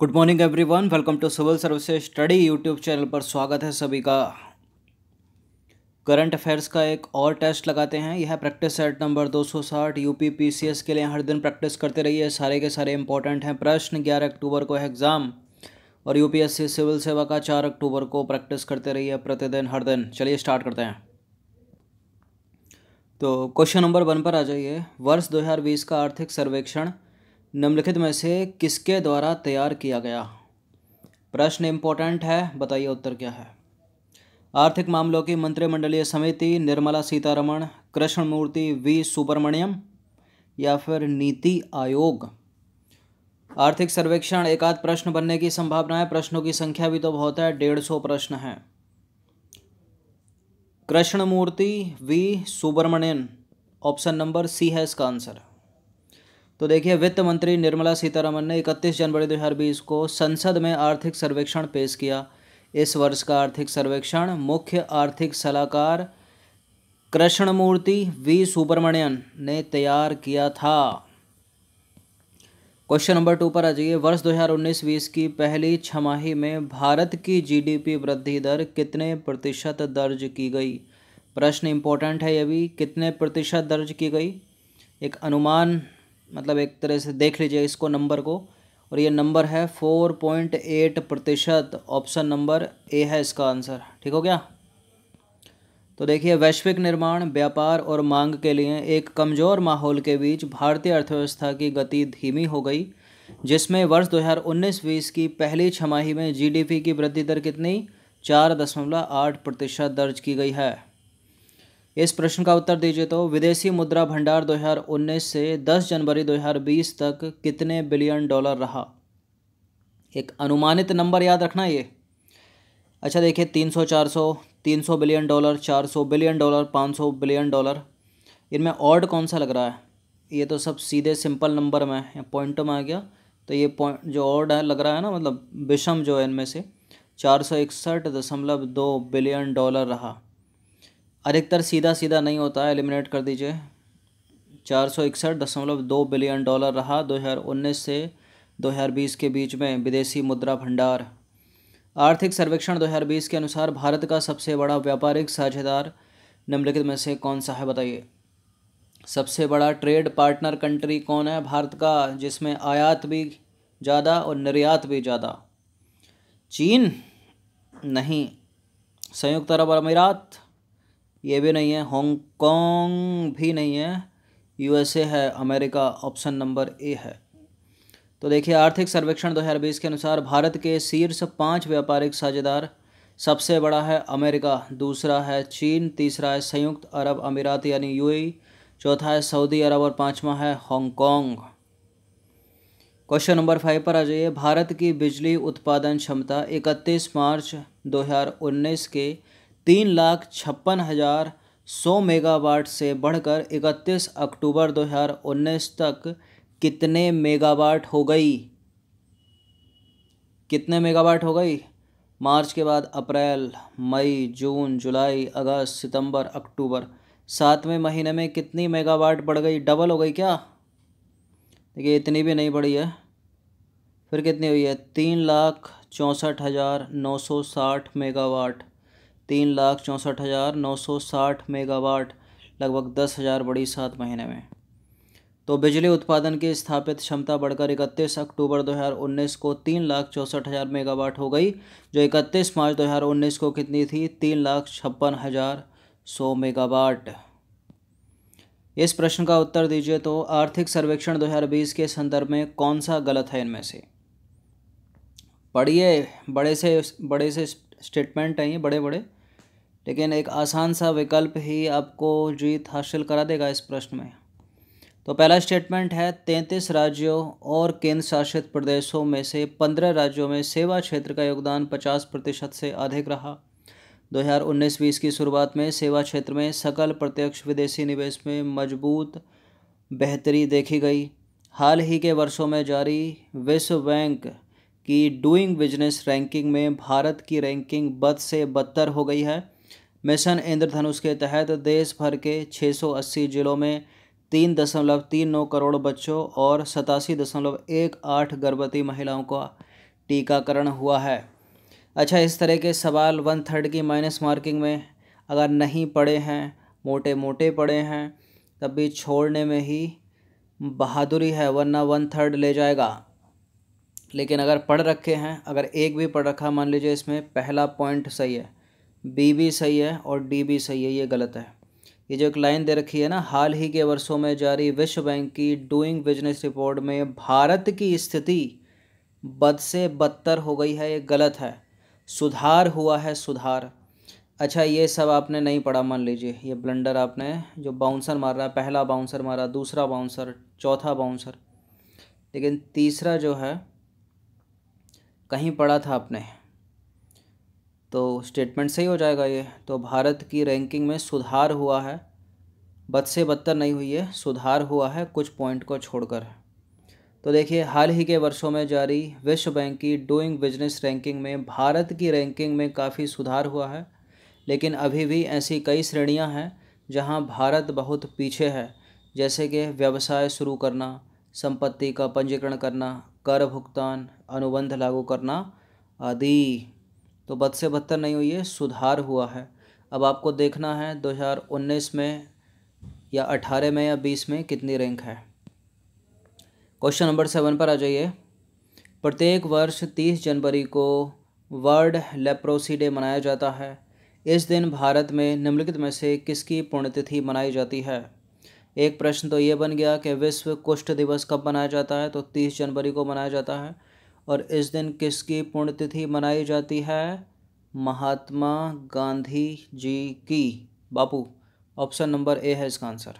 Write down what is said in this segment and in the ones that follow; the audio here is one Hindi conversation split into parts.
good morning everyone welcome to civil services study YouTube channel पर स्वागत है सभी का करंट अफेयर्स का एक और टेस्ट लगाते हैं यह practice set number 260 UP PCS के लिए हर दिन प्रैक्टिस करते रहिए सारे के सारे इंपॉर्टेंट हैं प्रश्न 11 अक्टूबर को है एग्ज़ाम और यूपीएससी सिविल सेवा का चार अक्टूबर को प्रैक्टिस करते रहिए प्रतिदिन हर दिन चलिए स्टार्ट करते हैं तो क्वेश्चन नंबर वन पर आ जाइए वर्ष 2020 का आर्थिक सर्वेक्षण निम्नलिखित में से किसके द्वारा तैयार किया गया प्रश्न इम्पोर्टेंट है बताइए उत्तर क्या है आर्थिक मामलों की मंत्रिमंडलीय समिति निर्मला सीतारमण कृष्णमूर्ति वी सुब्रमण्यम या फिर नीति आयोग आर्थिक सर्वेक्षण एकाध प्रश्न बनने की संभावना है प्रश्नों की संख्या भी तो बहुत है डेढ़ सौ प्रश्न है Krishnamurthy V Subramanian option number C है इसका आंसर तो देखिए वित्त मंत्री निर्मला सीतारमन ने 31 जनवरी 2020 को संसद में आर्थिक सर्वेक्षण पेश किया इस वर्ष का आर्थिक सर्वेक्षण मुख्य आर्थिक सलाहकार कृष्णमूर्ति वी सुब्रमण्यन ने तैयार किया था क्वेश्चन नंबर टू पर आ जाइए वर्ष 2019-20 की पहली छमाही में भारत की जीडीपी वृद्धि दर कितने प्रतिशत दर्ज की गई प्रश्न इंपॉर्टेंट है ये भी कितने प्रतिशत दर्ज की गई एक अनुमान मतलब एक तरह से देख लीजिए इसको नंबर को और ये नंबर है फोर पॉइंट एट प्रतिशत ऑप्शन नंबर ए है इसका आंसर ठीक हो गया तो देखिए वैश्विक निर्माण व्यापार और मांग के लिए एक कमज़ोर माहौल के बीच भारतीय अर्थव्यवस्था की गति धीमी हो गई जिसमें वर्ष 2019-20 की पहली छमाही में जीडीपी की वृद्धि दर कितनी चार दशमलव आठ प्रतिशत दर्ज की गई है इस प्रश्न का उत्तर दीजिए तो विदेशी मुद्रा भंडार 2019 से 10 जनवरी 2020 तक कितने बिलियन डॉलर रहा एक अनुमानित नंबर याद रखना ये अच्छा देखिए 300 400 300 billion dollar 400 billion dollar 500 billion dollar इनमें ऑर्ड कौन सा लग रहा है ये तो सब सीधे सिंपल नंबर में है पॉइंटों में आ गया तो ये पॉइंट जो ऑर्ड है लग रहा है ना मतलब विषम जो है इनमें से चार सौ इकसठ दशमलव दो बिलियन डॉलर रहा अधिकतर सीधा सीधा नहीं होता है एलिमिनेट कर दीजिए चार सौ इकसठ दशमलव दो बिलियन डॉलर रहा दो हजार उन्नीस से दो हजार बीस के बीच में विदेशी मुद्रा भंडार आर्थिक सर्वेक्षण दो हज़ार बीस के अनुसार भारत का सबसे बड़ा व्यापारिक साझेदार निम्नलिखित में से कौन सा है बताइए सबसे बड़ा ट्रेड पार्टनर कंट्री कौन है भारत का जिसमें आयात भी ज़्यादा और निर्यात भी ज़्यादा चीन नहीं संयुक्त अरब अमीरात ये भी नहीं है हांगकॉन्ग भी नहीं है यूएसए है अमेरिका ऑप्शन नंबर ए है तो देखिए आर्थिक सर्वेक्षण 2020 के अनुसार भारत के शीर्ष पाँच व्यापारिक साझेदार सबसे बड़ा है अमेरिका दूसरा है चीन तीसरा है संयुक्त अरब अमीरात यानी यूएई चौथा है सऊदी अरब और पांचवा है हांगकांग क्वेश्चन नंबर फाइव पर आ जाइए भारत की बिजली उत्पादन क्षमता इकतीस मार्च उन्नीस के तीन लाख छप्पन हज़ार सौ मेगावाट से बढ़कर इकतीस अक्टूबर 2019 तक कितने मेगावाट हो गई कितने मेगावाट हो गई मार्च के बाद अप्रैल मई जून जुलाई अगस्त सितंबर अक्टूबर सातवें महीने में कितनी मेगावाट बढ़ गई डबल हो गई क्या देखिए इतनी भी नहीं बढ़ी है फिर कितनी हुई है तीन लाख चौंसठ हज़ार नौ सौ साठ मेगावाट तीन लाख चौंसठ हज़ार नौ सौ साठ मेगावाट लगभग दस हज़ार बड़ी सात महीने में तो बिजली उत्पादन की स्थापित क्षमता बढ़कर इकतीस अक्टूबर 2019 को तीन लाख चौंसठ हज़ार मेगावाट हो गई जो इकतीस मार्च 2019 को कितनी थी तीन लाख छप्पन हज़ार सौ मेगावाट इस प्रश्न का उत्तर दीजिए तो आर्थिक सर्वेक्षण 2020 के संदर्भ में कौन सा गलत है इनमें से पढ़िए बड़े से बड़े से स्टेटमेंट हैं ये बड़े बड़े लेकिन एक आसान सा विकल्प ही आपको जीत हासिल करा देगा इस प्रश्न में तो पहला स्टेटमेंट है तैंतीस राज्यों और केंद्र शासित प्रदेशों में से पंद्रह राज्यों में सेवा क्षेत्र का योगदान पचास प्रतिशत से अधिक रहा 2019-20 की शुरुआत में सेवा क्षेत्र में सकल प्रत्यक्ष विदेशी निवेश में मजबूत बेहतरी देखी गई हाल ही के वर्षों में जारी विश्व बैंक की डूइंग बिजनेस रैंकिंग में भारत की रैंकिंग बद से बदतर हो गई है मिशन इंद्रधनुष के तहत देश भर के 680 जिलों में तीन दशमलव तीन नौ करोड़ बच्चों और सतासी दशमलव एक आठ गर्भवती महिलाओं का टीकाकरण हुआ है अच्छा इस तरह के सवाल वन थर्ड की माइनस मार्किंग में अगर नहीं पड़े हैं मोटे मोटे पड़े हैं तब भी छोड़ने में ही बहादुरी है वरना वन थर्ड ले जाएगा लेकिन अगर पढ़ रखे हैं अगर एक भी पढ़ रखा मान लीजिए इसमें पहला पॉइंट सही है बी भी सही है और डी भी सही है ये गलत है ये जो एक लाइन दे रखी है ना हाल ही के वर्षों में जारी विश्व बैंक की डूइंग बिजनेस रिपोर्ट में भारत की स्थिति बद से बदतर हो गई है ये गलत है सुधार हुआ है सुधार अच्छा ये सब आपने नहीं पढ़ा मान लीजिए ये ब्लंडर आपने जो बाउंसर मार रहा है पहला बाउंसर मारा दूसरा बाउंसर चौथा बाउंसर लेकिन तीसरा जो है कहीं पढ़ा था आपने तो स्टेटमेंट सही हो जाएगा ये तो भारत की रैंकिंग में सुधार हुआ है बद से बदतर नहीं हुई है सुधार हुआ है कुछ पॉइंट को छोड़कर तो देखिए हाल ही के वर्षों में जारी विश्व बैंक की डूइंग बिजनेस रैंकिंग में भारत की रैंकिंग में काफ़ी सुधार हुआ है लेकिन अभी भी ऐसी कई श्रेणियां हैं जहां भारत बहुत पीछे है जैसे कि व्यवसाय शुरू करना संपत्ति का पंजीकरण करना कर भुगतान अनुबंध लागू करना आदि तो बद से बदतर नहीं हुई है सुधार हुआ है अब आपको देखना है 2019 में या 18 में या 20 में कितनी रैंक है क्वेश्चन नंबर सेवन पर आ जाइए प्रत्येक वर्ष 30 जनवरी को वर्ल्ड लेप्रोसी डे मनाया जाता है इस दिन भारत में निम्नलिखित में से किसकी पुण्यतिथि मनाई जाती है एक प्रश्न तो ये बन गया कि विश्व कुष्ठ दिवस कब मनाया जाता है तो तीस जनवरी को मनाया जाता है और इस दिन किसकी पुण्यतिथि मनाई जाती है महात्मा गांधी जी की बापू ऑप्शन नंबर ए है इसका आंसर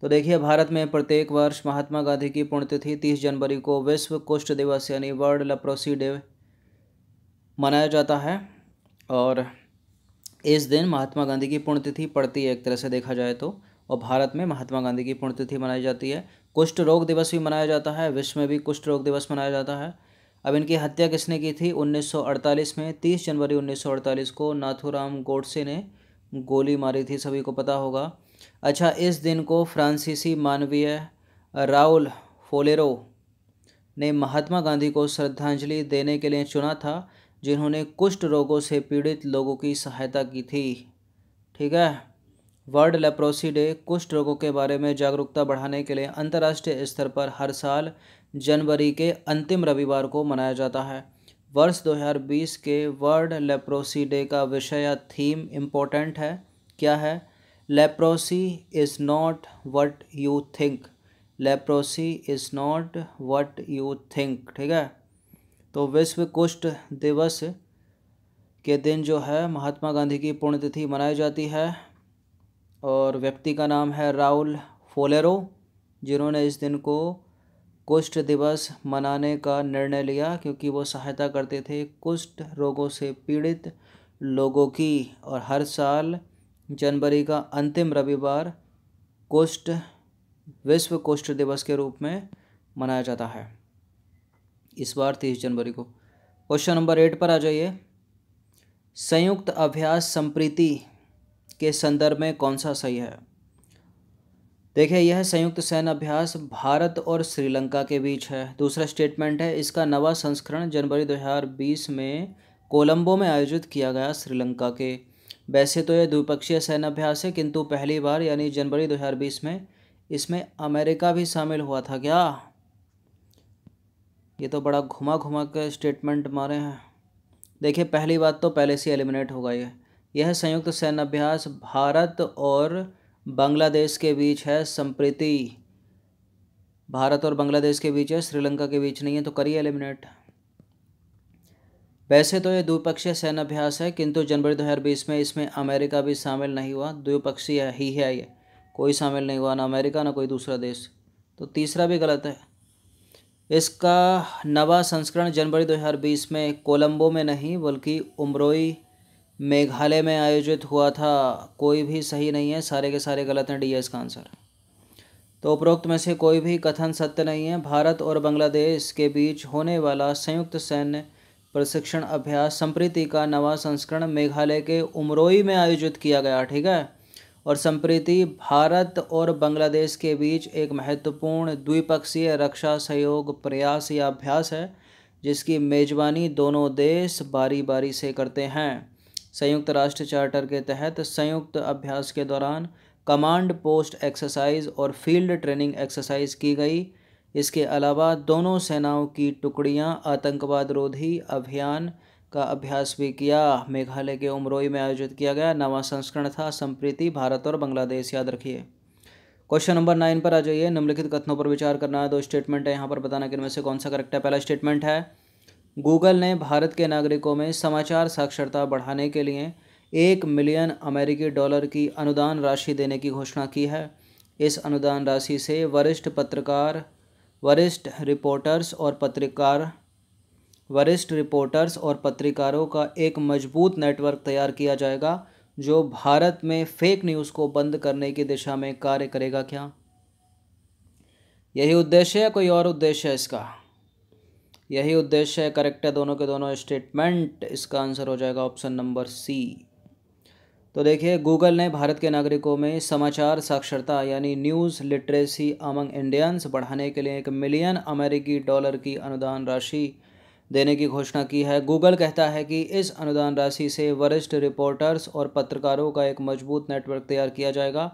तो देखिए भारत में प्रत्येक वर्ष महात्मा गांधी की पुण्यतिथि तीस जनवरी को विश्व कुष्ठ दिवस यानी वर्ल्ड लेप्रोसी डे मनाया जाता है और इस दिन महात्मा गांधी की पुण्यतिथि पड़ती है एक तरह से देखा जाए तो और भारत में महात्मा गांधी की पुण्यतिथि मनाई जाती है कुष्ठ रोग दिवस भी मनाया जाता है विश्व में भी कुष्ठ रोग दिवस मनाया जाता है अब इनकी हत्या किसने की थी 1948 में 30 जनवरी 1948 को नाथुराम गोडसे ने गोली मारी थी सभी को पता होगा अच्छा इस दिन को फ्रांसीसी मानवीय राउल फोलेरो ने महात्मा गांधी को श्रद्धांजलि देने के लिए चुना था जिन्होंने कुष्ठ रोगों से पीड़ित लोगों की सहायता की थी ठीक है वर्ल्ड लेप्रोसी डे कुष्ठ रोगों के बारे में जागरूकता बढ़ाने के लिए अंतर्राष्ट्रीय स्तर पर हर साल जनवरी के अंतिम रविवार को मनाया जाता है वर्ष 2020 के वर्ल्ड लेप्रोसी डे का विषय या थीम इम्पोर्टेंट है क्या है leprosy is not what you think leprosy is not what you think ठीक है तो विश्व कुष्ठ दिवस के दिन जो है महात्मा गांधी की पुण्यतिथि मनाई जाती है और व्यक्ति का नाम है राहुल फोलेरो जिन्होंने इस दिन को कुष्ठ दिवस मनाने का निर्णय लिया क्योंकि वो सहायता करते थे कुष्ठ रोगों से पीड़ित लोगों की और हर साल जनवरी का अंतिम रविवार कुष्ठ विश्व कुष्ठ दिवस के रूप में मनाया जाता है इस बार तीस जनवरी को क्वेश्चन नंबर एट पर आ जाइए संयुक्त अभ्यास संप्रीति के संदर्भ में कौन सा सही है देखिए यह संयुक्त सैन्य अभ्यास भारत और श्रीलंका के बीच है दूसरा स्टेटमेंट है इसका नवा संस्करण जनवरी 2020 में कोलंबो में आयोजित किया गया श्रीलंका के वैसे तो यह द्विपक्षीय अभ्यास है किंतु पहली बार यानी जनवरी 2020 में इसमें अमेरिका भी शामिल हुआ था क्या ये तो बड़ा घुमा घुमा के स्टेटमेंट मारे हैं देखिए पहली बात तो पहले से एलिमिनेट हो गई है यह संयुक्त अभ्यास भारत और बांग्लादेश के बीच है संप्रीति भारत और बांग्लादेश के बीच है श्रीलंका के बीच नहीं है तो करिए एलिमिनेट वैसे तो यह द्विपक्षीय अभ्यास है किंतु जनवरी बीस में इसमें अमेरिका भी शामिल नहीं हुआ द्विपक्षीय ही है ये कोई शामिल नहीं हुआ ना अमेरिका ना कोई दूसरा देश तो तीसरा भी गलत है इसका नवा संस्करण जनवरी 2020 में कोलंबो में नहीं बल्कि उमरोई मेघालय में आयोजित हुआ था कोई भी सही नहीं है सारे के सारे गलत हैं डी एस का आंसर तो उपरोक्त में से कोई भी कथन सत्य नहीं है भारत और बांग्लादेश के बीच होने वाला संयुक्त सैन्य प्रशिक्षण अभ्यास संप्रीति का नवा संस्करण मेघालय के उमरोई में आयोजित किया गया ठीक है और संप्रीति भारत और बांग्लादेश के बीच एक महत्वपूर्ण द्विपक्षीय रक्षा सहयोग प्रयास या अभ्यास है जिसकी मेजबानी दोनों देश बारी बारी से करते हैं संयुक्त राष्ट्र चार्टर के तहत संयुक्त अभ्यास के दौरान कमांड पोस्ट एक्सरसाइज और फील्ड ट्रेनिंग एक्सरसाइज की गई इसके अलावा दोनों सेनाओं की टुकड़ियां आतंकवाद रोधी अभियान का अभ्यास भी किया मेघालय के उमरोई में आयोजित किया गया नवा संस्करण था संप्रीति भारत और बांग्लादेश याद रखिए क्वेश्चन नंबर नाइन पर आ जाइए निम्नलिखित कथनों पर विचार करना है दो स्टेटमेंट है यहाँ पर बताना कि इनमें से कौन सा करेक्ट है पहला स्टेटमेंट है गूगल ने भारत के नागरिकों में समाचार साक्षरता बढ़ाने के लिए एक मिलियन अमेरिकी डॉलर की अनुदान राशि देने की घोषणा की है इस अनुदान राशि से वरिष्ठ पत्रकार वरिष्ठ रिपोर्टर्स और पत्रकार वरिष्ठ रिपोर्टर्स और पत्रकारों का एक मजबूत नेटवर्क तैयार किया जाएगा जो भारत में फेक न्यूज़ को बंद करने की दिशा में कार्य करेगा क्या यही उद्देश्य है कोई और उद्देश्य है इसका यही उद्देश्य है करेक्ट है दोनों के दोनों स्टेटमेंट इसका आंसर हो जाएगा ऑप्शन नंबर सी तो देखिए गूगल ने भारत के नागरिकों में समाचार साक्षरता यानी न्यूज़ लिटरेसी अमंग इंडियंस बढ़ाने के लिए एक मिलियन अमेरिकी डॉलर की अनुदान राशि देने की घोषणा की है गूगल कहता है कि इस अनुदान राशि से वरिष्ठ रिपोर्टर्स और पत्रकारों का एक मजबूत नेटवर्क तैयार किया जाएगा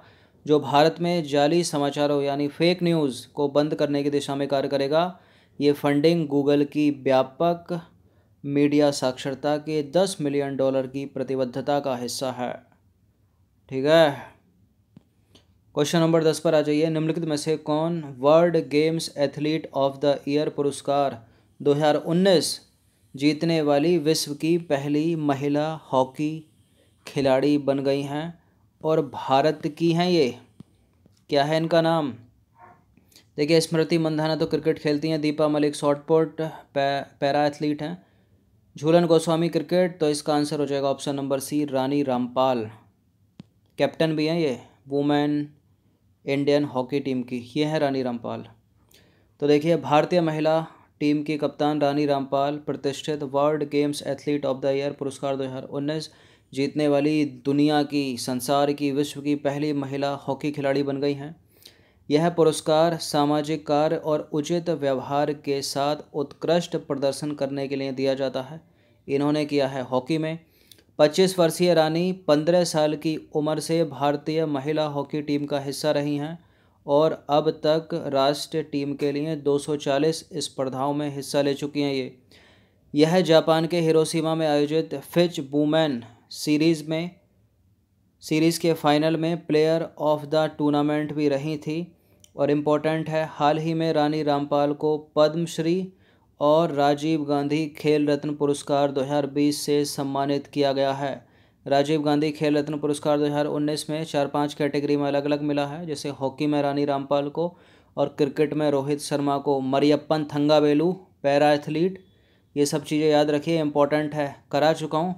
जो भारत में जाली समाचारों यानी फेक न्यूज़ को बंद करने की दिशा में कार्य करेगा ये फंडिंग गूगल की व्यापक मीडिया साक्षरता के दस मिलियन डॉलर की प्रतिबद्धता का हिस्सा है ठीक है क्वेश्चन नंबर दस पर आ जाइए निम्नलिखित में से कौन world games athlete of the year पुरस्कार 2019 जीतने वाली विश्व की पहली महिला हॉकी खिलाड़ी बन गई हैं और भारत की हैं ये क्या है इनका नाम देखिए स्मृति मंधाना तो क्रिकेट खेलती हैं Deepa Malik shot put para athlete हैं झूलन गोस्वामी क्रिकेट तो इसका आंसर हो जाएगा option number C Rani Rampal captain भी हैं ये वुमेन इंडियन हॉकी टीम की ये हैं रानी रामपाल तो देखिए भारतीय महिला टीम की कप्तान रानी रामपाल प्रतिष्ठित world games athlete of the year पुरस्कार दो जीतने वाली दुनिया की संसार की विश्व की पहली महिला हॉकी खिलाड़ी बन गई हैं यह पुरस्कार सामाजिक कार्य और उचित व्यवहार के साथ उत्कृष्ट प्रदर्शन करने के लिए दिया जाता है इन्होंने किया है हॉकी में 25 वर्षीय रानी 15 साल की उम्र से भारतीय महिला हॉकी टीम का हिस्सा रही हैं और अब तक राष्ट्रीय टीम के लिए 240 स्पर्धाओं में हिस्सा ले चुकी हैं ये यह जापान के हिरोशिमा में आयोजित फिच वूमेन सीरीज़ में सीरीज़ के फाइनल में प्लेयर ऑफ द टूर्नामेंट भी रही थी और इम्पोर्टेंट है हाल ही में रानी रामपाल को पद्मश्री और राजीव गांधी खेल रत्न पुरस्कार 2020 से सम्मानित किया गया है राजीव गांधी खेल रत्न पुरस्कार 2019 में चार पांच कैटेगरी में अलग अलग मिला है जैसे हॉकी में रानी रामपाल को और क्रिकेट में रोहित शर्मा को मरियप्पन थंगावेलू पैरा एथलीट ये सब चीज़ें याद रखिए इम्पॉर्टेंट है करा चुका हूँ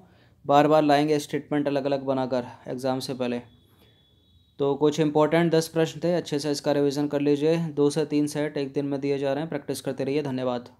बार बार लाएंगे स्टेटमेंट अलग अलग बनाकर एग्ज़ाम से पहले तो कुछ इंपॉर्टेंट दस प्रश्न थे अच्छे से इसका रिवीजन कर लीजिए दो से तीन सेट एक दिन में दिए जा रहे हैं प्रैक्टिस करते रहिए धन्यवाद